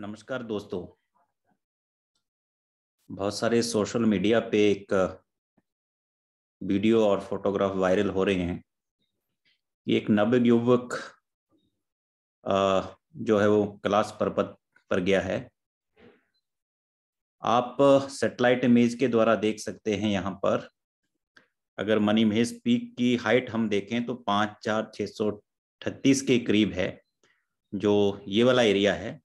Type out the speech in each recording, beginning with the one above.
नमस्कार दोस्तों बहुत सारे सोशल मीडिया पे एक वीडियो और फोटोग्राफ वायरल हो रहे हैं एक नव युवक जो है वो क्लास पर्पत पर गया है आप सेटेलाइट इमेज के द्वारा देख सकते हैं यहाँ पर अगर मनी महेश पीक की हाइट हम देखें तो पाँच चार छः सौ अठतीस के करीब है जो ये वाला एरिया है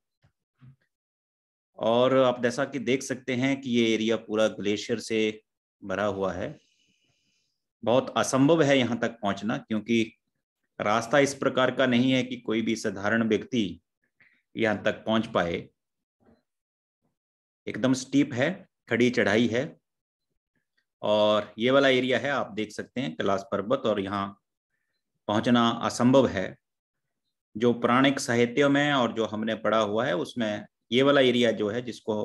और आप जैसा कि देख सकते हैं कि ये एरिया पूरा ग्लेशियर से भरा हुआ है बहुत असंभव है यहाँ तक पहुँचना क्योंकि रास्ता इस प्रकार का नहीं है कि कोई भी साधारण व्यक्ति यहाँ तक पहुँच पाए एकदम स्टीप है खड़ी चढ़ाई है और ये वाला एरिया है आप देख सकते हैं कैलाश पर्वत और यहाँ पहुँचना असंभव है जो पौराणिक साहित्य में और जो हमने पढ़ा हुआ है उसमें ये वाला एरिया जो है जिसको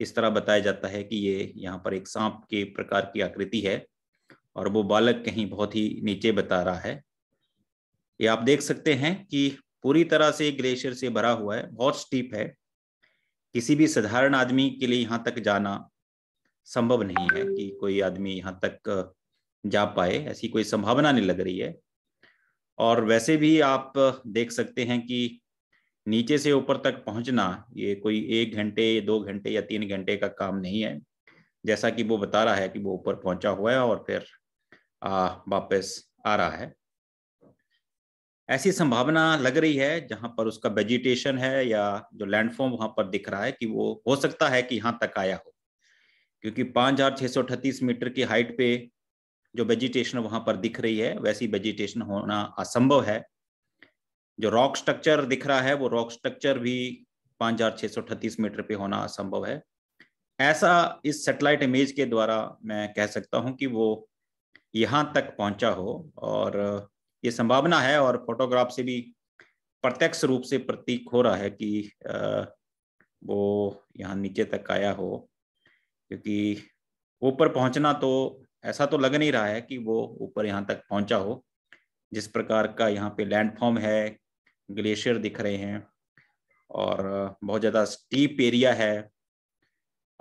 इस तरह बताया जाता है कि ये यहाँ पर एक सांप के प्रकार की आकृति है और वो बालक कहीं बहुत ही नीचे बता रहा है ये आप देख सकते हैं कि पूरी तरह से ग्लेशियर से भरा हुआ है बहुत स्टीप है किसी भी साधारण आदमी के लिए यहाँ तक जाना संभव नहीं है कि कोई आदमी यहाँ तक जा पाए ऐसी कोई संभावना नहीं लग रही है और वैसे भी आप देख सकते हैं कि नीचे से ऊपर तक पहुंचना ये कोई एक घंटे दो घंटे या तीन घंटे का काम नहीं है जैसा कि वो बता रहा है कि वो ऊपर पहुंचा हुआ है और फिर आ, वापस आ रहा है ऐसी संभावना लग रही है जहां पर उसका वेजिटेशन है या जो लैंडफॉर्म वहां पर दिख रहा है कि वो हो सकता है कि यहाँ तक आया हो क्योंकि पाँच मीटर की हाइट पे जो वेजिटेशन वहां पर दिख रही है वैसी वेजिटेशन होना असंभव है जो रॉक स्ट्रक्चर दिख रहा है वो रॉक स्ट्रक्चर भी पाँच मीटर पे होना असंभव है ऐसा इस सेटेलाइट इमेज के द्वारा मैं कह सकता हूं कि वो यहाँ तक पहुंचा हो और ये संभावना है और फोटोग्राफ से भी प्रत्यक्ष रूप से प्रतीक हो रहा है कि वो यहाँ नीचे तक आया हो क्योंकि ऊपर पहुंचना तो ऐसा तो लग नहीं रहा है कि वो ऊपर यहाँ तक पहुंचा हो जिस प्रकार का यहाँ पे लैंडफॉर्म है ग्लेशियर दिख रहे हैं और बहुत ज़्यादा स्टीप एरिया है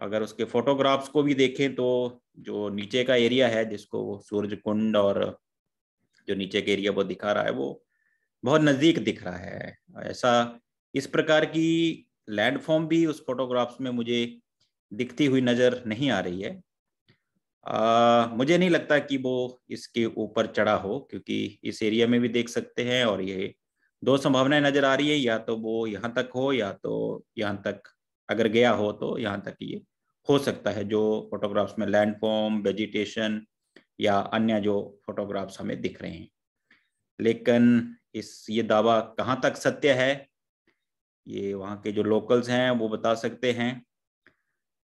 अगर उसके फोटोग्राफ्स को भी देखें तो जो नीचे का एरिया है जिसको सूर्य कुंड और जो नीचे का एरिया वो दिखा रहा है वो बहुत नज़दीक दिख रहा है ऐसा इस प्रकार की लैंडफॉर्म भी उस फोटोग्राफ्स में मुझे दिखती हुई नज़र नहीं आ रही है आ, मुझे नहीं लगता कि वो इसके ऊपर चढ़ा हो क्योंकि इस एरिया में भी देख सकते हैं और ये दो संभावनाएं नजर आ रही है या तो वो यहाँ तक हो या तो यहाँ तक अगर गया हो तो यहाँ तक ये हो सकता है जो फोटोग्राफ्स में लैंड फॉर्म वेजिटेशन या अन्य जो फोटोग्राफ्स हमें दिख रहे हैं लेकिन इस ये दावा कहाँ तक सत्य है ये वहाँ के जो लोकल्स हैं वो बता सकते हैं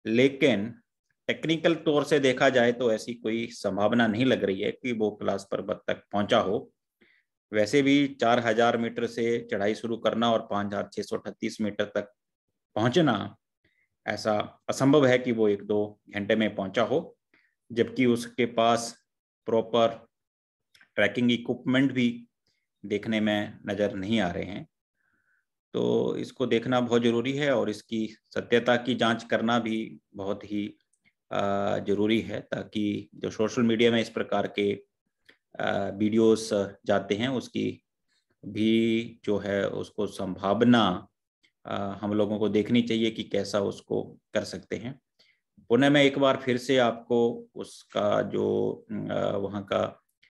लेकिन टेक्निकल तौर से देखा जाए तो ऐसी कोई संभावना नहीं लग रही है कि वो क्लास पर्वत तक पहुंचा हो वैसे भी 4000 मीटर से चढ़ाई शुरू करना और 5638 मीटर तक पहुंचना ऐसा असंभव है कि वो एक दो घंटे में पहुंचा हो जबकि उसके पास प्रॉपर ट्रैकिंग इक्विपमेंट भी देखने में नज़र नहीं आ रहे हैं तो इसको देखना बहुत ज़रूरी है और इसकी सत्यता की जांच करना भी बहुत ही ज़रूरी है ताकि जो सोशल मीडिया में इस प्रकार के वीडियोस जाते हैं उसकी भी जो है उसको संभावना हम लोगों को देखनी चाहिए कि कैसा उसको कर सकते हैं पुनः मैं एक बार फिर से आपको उसका जो वहाँ का